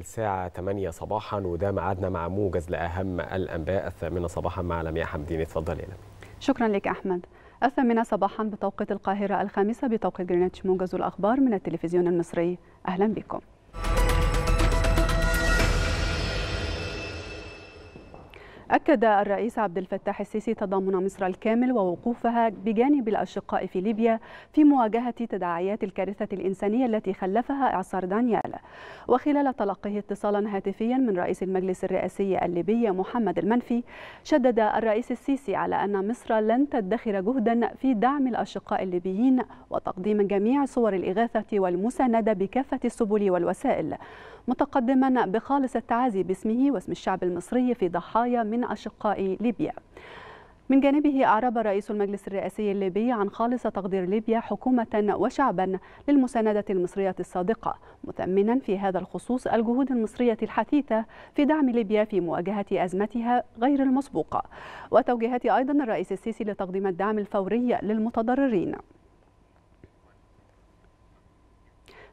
الساعة 8 صباحا وده ميعادنا مع موجز لأهم الأنباء الثامنة صباحا مع لمياء حمدين اتفضل يا شكرا لك أحمد الثامنة صباحا بتوقيت القاهرة الخامسة بتوقيت جرينتش موجز الأخبار من التلفزيون المصري أهلا بكم أكد الرئيس عبد الفتاح السيسي تضامن مصر الكامل ووقوفها بجانب الأشقاء في ليبيا في مواجهة تداعيات الكارثة الإنسانية التي خلفها إعصار دانيال وخلال تلقيه اتصالا هاتفيا من رئيس المجلس الرئاسي الليبي محمد المنفي شدد الرئيس السيسي على أن مصر لن تدخر جهدا في دعم الأشقاء الليبيين وتقديم جميع صور الإغاثة والمساندة بكافة السبل والوسائل متقدما بخالص التعازي باسمه واسم الشعب المصري في ضحايا من أشقاء ليبيا من جانبه أعرب رئيس المجلس الرئاسي الليبي عن خالص تقدير ليبيا حكومة وشعبا للمساندة المصرية الصادقة مثمنا في هذا الخصوص الجهود المصرية الحثيثة في دعم ليبيا في مواجهة أزمتها غير المسبوقة وتوجيهات أيضا الرئيس السيسي لتقديم الدعم الفوري للمتضررين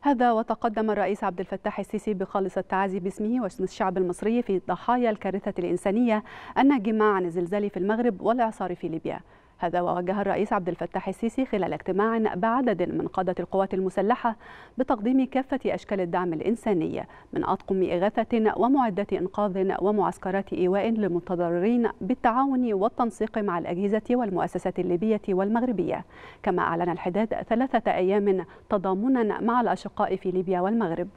هذا وتقدم الرئيس عبد الفتاح السيسي بخالص التعازي باسمه واسم الشعب المصري في ضحايا الكارثة الإنسانية الناجمة عن الزلزال في المغرب والإعصار في ليبيا هذا ووجه الرئيس عبد الفتاح السيسي خلال اجتماع بعدد من قادة القوات المسلحة بتقديم كافة أشكال الدعم الإنساني من أطقم إغاثة ومعدات إنقاذ ومعسكرات إيواء للمتضررين بالتعاون والتنسيق مع الأجهزة والمؤسسات الليبية والمغربية كما أعلن الحداد ثلاثة أيام تضامنا مع الأشقاء في ليبيا والمغرب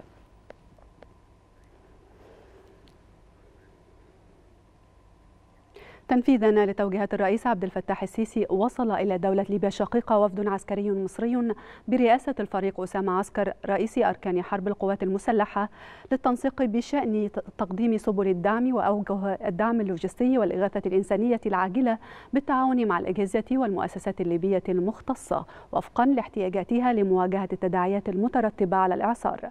تنفيذا لتوجيهات الرئيس عبد الفتاح السيسي وصل إلى دولة ليبيا الشقيقة وفد عسكري مصري برئاسة الفريق أسامة عسكر رئيس أركان حرب القوات المسلحة للتنسيق بشأن تقديم سبل الدعم وأوجه الدعم اللوجستي والإغاثة الإنسانية العاجلة بالتعاون مع الأجهزة والمؤسسات الليبية المختصة وفقا لاحتياجاتها لمواجهة التداعيات المترتبة على الإعصار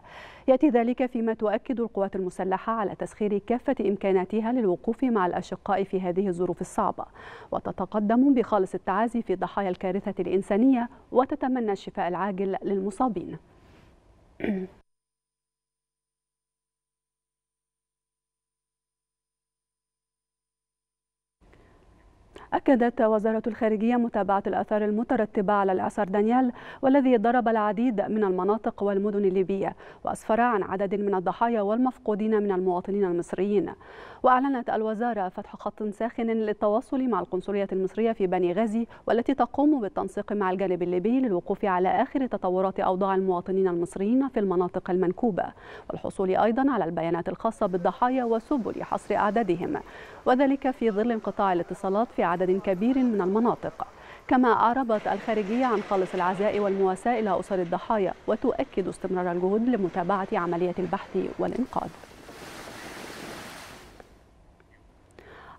يأتي ذلك فيما تؤكد القوات المسلحة على تسخير كافة إمكاناتها للوقوف مع الأشقاء في هذه الظروف الظروف الصعبة وتتقدم بخالص التعازي في ضحايا الكارثة الإنسانية وتتمنى الشفاء العاجل للمصابين أكدت وزارة الخارجية متابعة الآثار المترتبة على الإعصار دانيال والذي ضرب العديد من المناطق والمدن الليبية وأسفر عن عدد من الضحايا والمفقودين من المواطنين المصريين وأعلنت الوزارة فتح خط ساخن للتواصل مع القنصلية المصرية في بني غازي والتي تقوم بالتنسيق مع الجانب الليبي للوقوف على آخر تطورات أوضاع المواطنين المصريين في المناطق المنكوبة والحصول أيضا على البيانات الخاصة بالضحايا وسبل حصر أعدادهم وذلك في ظل انقطاع الاتصالات في عدد كبير من المناطق كما أعربت الخارجية عن خالص العزاء والمواساة إلى أسر الضحايا وتؤكد استمرار الجهود لمتابعة عملية البحث والإنقاذ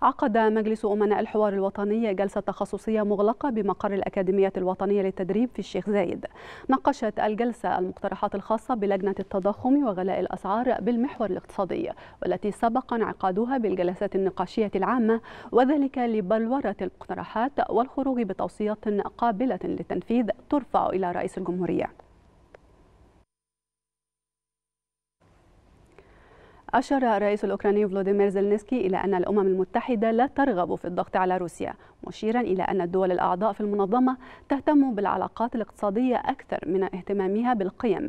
عقد مجلس أمناء الحوار الوطني جلسة تخصصية مغلقة بمقر الأكاديمية الوطنية للتدريب في الشيخ زايد ناقشت الجلسة المقترحات الخاصة بلجنة التضخم وغلاء الأسعار بالمحور الاقتصادي والتي سبق انعقادها بالجلسات النقاشية العامة وذلك لبلورة المقترحات والخروج بتوصيات قابلة للتنفيذ ترفع إلى رئيس الجمهورية أشار الرئيس الأوكراني فلوديمير زلنسكي إلى أن الأمم المتحدة لا ترغب في الضغط على روسيا مشيرا إلى أن الدول الأعضاء في المنظمة تهتم بالعلاقات الاقتصادية أكثر من اهتمامها بالقيم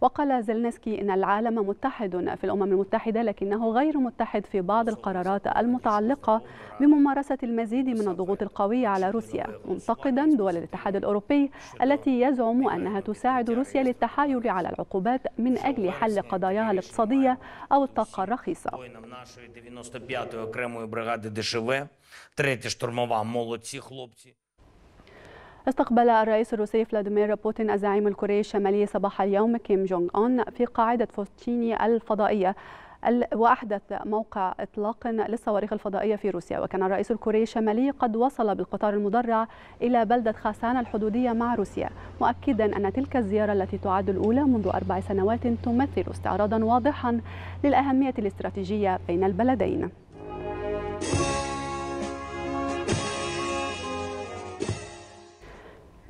وقال زلنسكي إن العالم متحد في الأمم المتحدة لكنه غير متحد في بعض القرارات المتعلقة بممارسة المزيد من الضغوط القوية على روسيا منتقدا دول الاتحاد الأوروبي التي يزعم أنها تساعد روسيا للتحايل على العقوبات من أجل حل قضاياها الاقتصادية أو التقدم طاقة رخيصة استقبل الرئيس الروسي فلاديمير بوتين الزعيم الكوري الشمالي صباح اليوم كيم جونغ أون في قاعدة فوستيني الفضائية وأحدث موقع إطلاق للصواريخ الفضائية في روسيا وكان الرئيس الكوري الشمالي قد وصل بالقطار المدرع إلى بلدة خاسان الحدودية مع روسيا مؤكدا أن تلك الزيارة التي تعد الأولى منذ أربع سنوات تمثل استعراضا واضحا للأهمية الاستراتيجية بين البلدين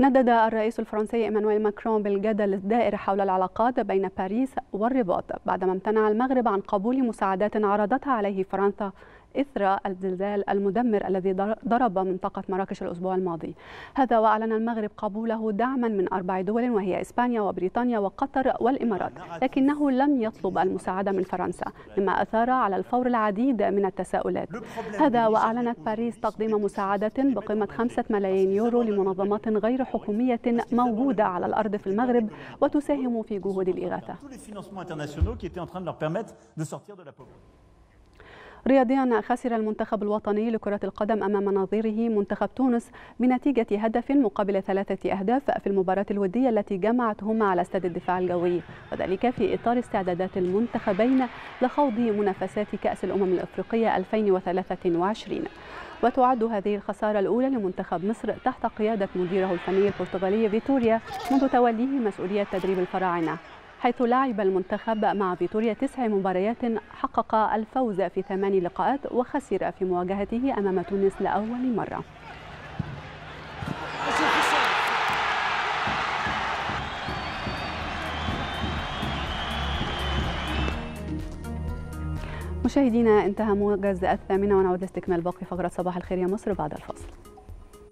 ندد الرئيس الفرنسي ايمانويل ماكرون بالجدل الدائر حول العلاقات بين باريس والرباط بعدما امتنع المغرب عن قبول مساعدات عرضتها عليه فرنسا إثر الزلزال المدمر الذي ضرب منطقة مراكش الأسبوع الماضي هذا وأعلن المغرب قبوله دعما من أربع دول وهي إسبانيا وبريطانيا وقطر والإمارات لكنه لم يطلب المساعدة من فرنسا مما أثار على الفور العديد من التساؤلات هذا وأعلنت باريس تقديم مساعدة بقيمة خمسة ملايين يورو لمنظمات غير حكومية موجودة على الأرض في المغرب وتساهم في جهود الإغاثة رياضيا خسر المنتخب الوطني لكرة القدم أمام نظيره منتخب تونس بنتيجة هدف مقابل ثلاثة أهداف في المباراة الودية التي جمعتهما على استاد الدفاع الجوي وذلك في إطار استعدادات المنتخبين لخوض منافسات كأس الأمم الأفريقية 2023 وتعد هذه الخسارة الأولى لمنتخب مصر تحت قيادة مديره الفني البرتغالي فيتوريا منذ توليه مسؤولية تدريب الفراعنة حيث لعب المنتخب مع فيتوريا تسع مباريات حقق الفوز في ثمان لقاءات وخسر في مواجهته أمام تونس لأول مرة مشاهدينا انتهى موجز الثامنة ونعود لاستكمال باقي فقرة صباح الخير يا مصر بعد الفاصل